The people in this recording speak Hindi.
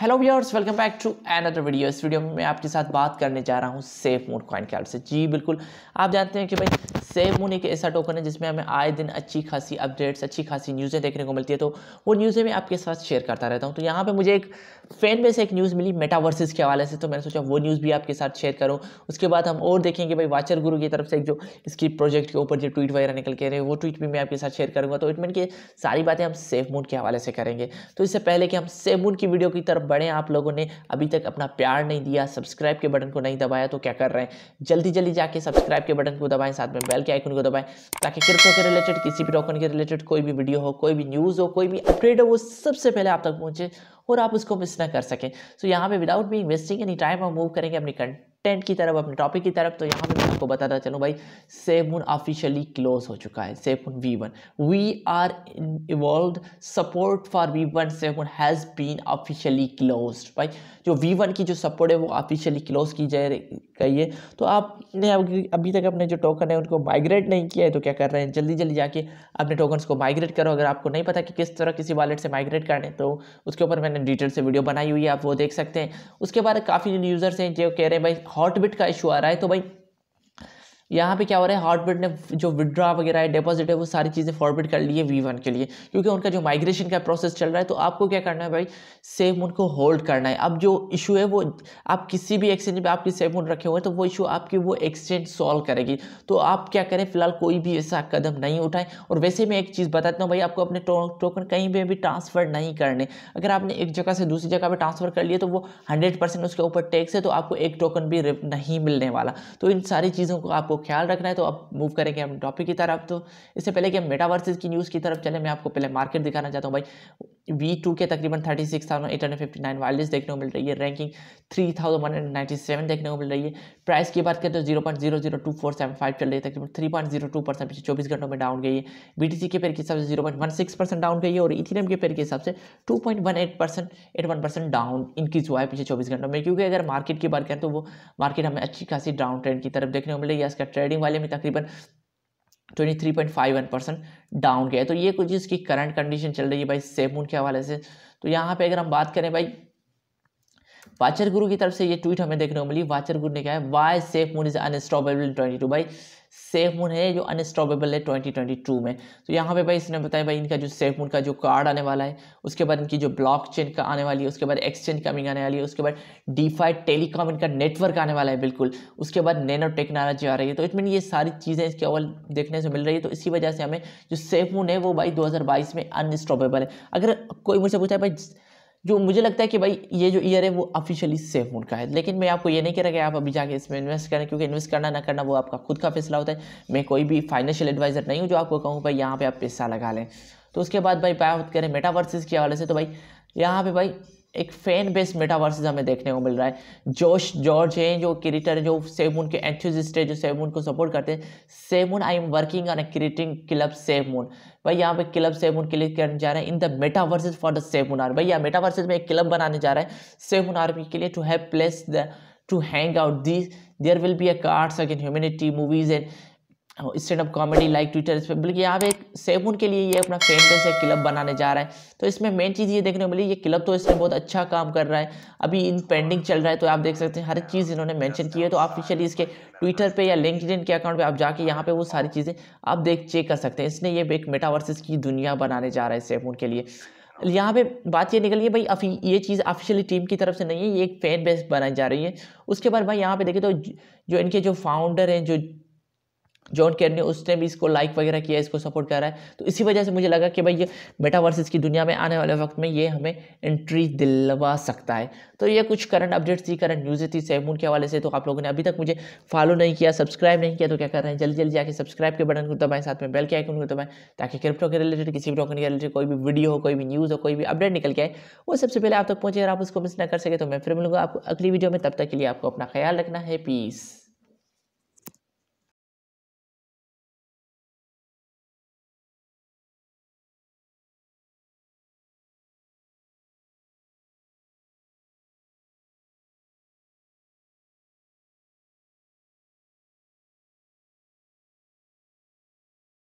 hello viewers welcome back to another video इस वीडियो में मैं आपके साथ बात करने जा रहा हूँ सेफ मोड कॉइन के से जी बिल्कुल आप जानते हैं कि भाई सेम मनी एक ऐसा टोकन है जिसमें हमें आए दिन अच्छी खासी अपडेट्स अच्छी खासी न्यूज़ें देखने को मिलती है तो वो न्यूज़ें मैं आपके साथ शेयर करता रहता हूँ तो यहाँ पर मुझे एक फैन में से एक न्यूज़ मिली मेटावर्सेस के हवाले से तो मैंने सोचा वो न्यूज़ भी आपके साथ शेयर करूँ उसके बाद हम और देखेंगे भाई वाचर गुरु की तरफ से एक जो इसकी प्रोजेक्ट के ऊपर जो ट्वीट वगैरह निकल के रहे वो ट्वीट भी मैं आपके साथ शेयर करूँगा तो इटमेंट की सारी बातें हम सेफ मून के हवाले से करेंगे तो इससे पहले कि हम सेफ मून की वीडियो की तरफ बढ़ें आप लोगों ने अभी तक अपना प्यार नहीं दिया सब्सक्राइब के बटन को नहीं दबाया तो क्या कर रहे हैं जल्दी जल्दी जाके सब्सक्राइब के बटन को दबाएं साथ में बेल के आइकन को दबाएं ताकि क्रिप्टो के रिलेटेड किसी भी टोकन के रिलेटेड कोई भी वीडियो हो कोई भी न्यूज़ हो कोई भी अपडेट हो वो सबसे पहले आप तक पहुँचे और आप उसको मिस ना कर सकें सो so, यहाँ पे without be investing any time हम मूव करेंगे अपनी कंट टेंट की तरफ अपने टॉपिक की तरफ तो यहाँ पे मैं आपको बताता चलूँ भाई मून ऑफिशियली क्लोज हो चुका है safe moon V one we are evolve support for V one moon has been officially close भाई जो वी वन की जो सपोर्ट है वो ऑफिशियली क्लोज की जा रही है तो आपने अभी तक अपने जो टोकन है उनको माइग्रेट नहीं किया है तो क्या कर रहे हैं जल्दी जल्दी जाके अपने टोकन को माइग्रेट करो अगर आपको नहीं पता कि किस तरह किसी वॉलेट से माइग्रेट करने तो उसके ऊपर मैंने डिटेल से वीडियो बनाई हुई है आप वो देख सकते हैं उसके बाद काफ़ी यूज़र्स हैं जो कह रहे हैं भाई हॉट बिट का इशू आ रहा है तो भाई यहाँ पे क्या हो रहा है हार्टबीट ने जो विड्रा वगैरह है डिपॉजिट है वो सारी चीज़ें फॉरवर्ड कर ली है वी वन के लिए क्योंकि उनका जो माइग्रेशन का प्रोसेस चल रहा है तो आपको क्या करना है भाई सेम उनको होल्ड करना है अब जो इशू है वो आप किसी भी एक्सचेंज पर आपकी सेम उन रखे हुए हैं तो वो इशू आपकी वो एक्सचेंज सॉल्व करेगी तो आप क्या करें फिलहाल कोई भी ऐसा कदम नहीं उठाएं और वैसे मैं एक चीज़ बताता हूँ भाई आपको अपने टोकन कहीं पर भी ट्रांसफ़र नहीं करने अगर आपने एक जगह से दूसरी जगह पर ट्रांसफ़र कर लिया तो वो हंड्रेड उसके ऊपर टैक्स है तो आपको एक टोकन भी नहीं मिलने वाला तो इन सारी चीज़ों को आपको ख्याल रखना है तो अब मूव करेंगे हम टॉपिक की तरफ तो इससे पहले कि हम मेटावर्सेज की न्यूज़ की तरफ चले मैं आपको पहले मार्केट दिखाना चाहता हूँ भाई वी टू के तकरीबन thirty six thousand eight hundred fifty nine wireless देखने को मिल रही है ranking three thousand one hundred ninety seven देखने को मिल रही है प्राइस की बात करें तो zero point zero zero two four seven five चल रही है तकरीबन three point zero two percent पीछे चौबीस घंटों में डाउन गई है बी टी सी के पेयर के हिसाब से zero point one six percent down गई है और इथीनियम के पेयर के हिसाब से two point one eight percent eight one percent down increase हुआ है पिछले चौबीस घंटों में क्योंकि अगर मार्केट की बात करें तो वो मार्केट हमें अच्छी खासी डाउन ट्रेंड की तरफ देखने को मिल रही है इसका ट्रेडिंग वाले में तकरीबन twenty three point five one percent down गया है तो ये कुछ इसकी करंट कंडीशन चल रही है भाई सेमून के हवाले से तो यहाँ पे अगर हम बात करें भाई वाचर गुरु की तरफ से ये ट्वीट हमें देखने को मिली वाचर गुरु ने कहा है why safe moon is unstoppable twenty two भाई सेफ मून है जो अनस्टॉपेबल है ट्वेंटी ट्वेंटी टू में तो यहाँ पे भाई इसने बताया भाई इनका जो सेफ मून का जो कार्ड आने वाला है उसके बाद इनकी जो ब्लॉक चेन का आने वाली है उसके बाद एक्सचेंज कमिंग आने वाली है उसके बाद डीफाइड टेलीकॉम इनका नेटवर्क आने वाला है बिल्कुल उसके बाद नैनो टेक्नोलॉजी आ रही है तो इट मीन ये सारी चीज़ें इसके ओवर देखने से मिल रही है तो इसी वजह से हमें जो सेफ मून है वो भाई दो में अनस्टॉपेबल है अगर कोई मुझसे पूछा भाई जो मुझे लगता है कि भाई ये जो ईयर है वो ऑफिशियली सेफ मोड का है लेकिन मैं आपको ये नहीं कह रहा कि आप अभी जाके इसमें इन्वेस्ट करें क्योंकि इन्वेस्ट करना ना करना वो आपका खुद का फैसला होता है मैं कोई भी फाइनेंशियल एडवाइज़र नहीं हूँ जो आपको कहूँ भाई यहाँ पर आप पैसा लगा लें तो उसके बाद भाई बात करें मेटावर्सिस के हवाले से तो भाई यहाँ पे भाई एक फैन बेस्ड मेटावर्सिस हमें देखने को मिल रहा है जोश जॉर्ज हैं जो क्रिएटर हैं जो सेवमून के एंथ्यूजिस्ट है जो सेवमून को सपोर्ट करते हैं SafeMoon I am working on a creating club SafeMoon भाई यहाँ पे क्लब सेवमून लिए करने जा रहे हैं in the metaverses for the SafeMoon are भाई यहाँ में एक क्लब बनाने जा रहा है सेवमून आर्मी के लिए to have place the to hang out this there will be a cards again humanity movies and stand up comedy like Twitter इस पर बल्कि यहाँ पे एक सेबुन के लिए ये अपना फैन बेस क्लब बनाने जा रहा है तो इसमें मेन चीज़ ये देखने को मिली ये क्लब तो इसमें बहुत अच्छा काम कर रहा है अभी इन पेंडिंग चल रहा है तो आप देख सकते हैं हर चीज़ इन्होंने मेंशन की है तो ऑफिशियली इसके ट्विटर पे या लिंकड के अकाउंट पर आप जाके यहाँ पर वो सारी चीज़ें आप देख चेक कर सकते हैं इसने ये एक मेटावर्सिस की दुनिया बनाने जा रहा है सैफून के लिए यहाँ पे बात ये निकली है भाई अभी ये चीज़ ऑफिशियली टीम की तरफ से नहीं है ये एक फैन बेस बनाई जा रही है उसके बाद भाई यहाँ पे देखें तो जो इनके जो फाउंडर हैं जो जॉन केयर ने उसने भी इसको लाइक वगैरह किया इसको सपोर्ट कर रहा है तो इसी वजह से मुझे लगा कि भाई ये मेटावर्सेस की दुनिया में आने वाले वक्त में ये हमें एंट्री दिलवा सकता है तो ये कुछ करंट अपडेट्स थी करंट न्यूज़ें थी सैमून के हवाले से तो आप लोगों ने अभी तक मुझे फॉलो नहीं किया सब्सक्राइब नहीं किया तो क्या कर रहे हैं जल्दी जल्दी जाकर सब्सक्राइब के बटन को दबाएं साथ में बेल के आइकन को दबाएं ताकि क्रिप्टो के रिलेटेड किसी भी टोकन के रिलेटेड कोई भी वीडियो हो कोई भी न्यूज़ हो कोई भी अपडेट निकल के आए वो सबसे पहले आप तक पहुँचे अगर आप उसको मिस ना कर सके तो मैं फिर मिलूँगा आपको अगली वीडियो में तब तक के लिए आपको अपना ख्याल रखना है पीस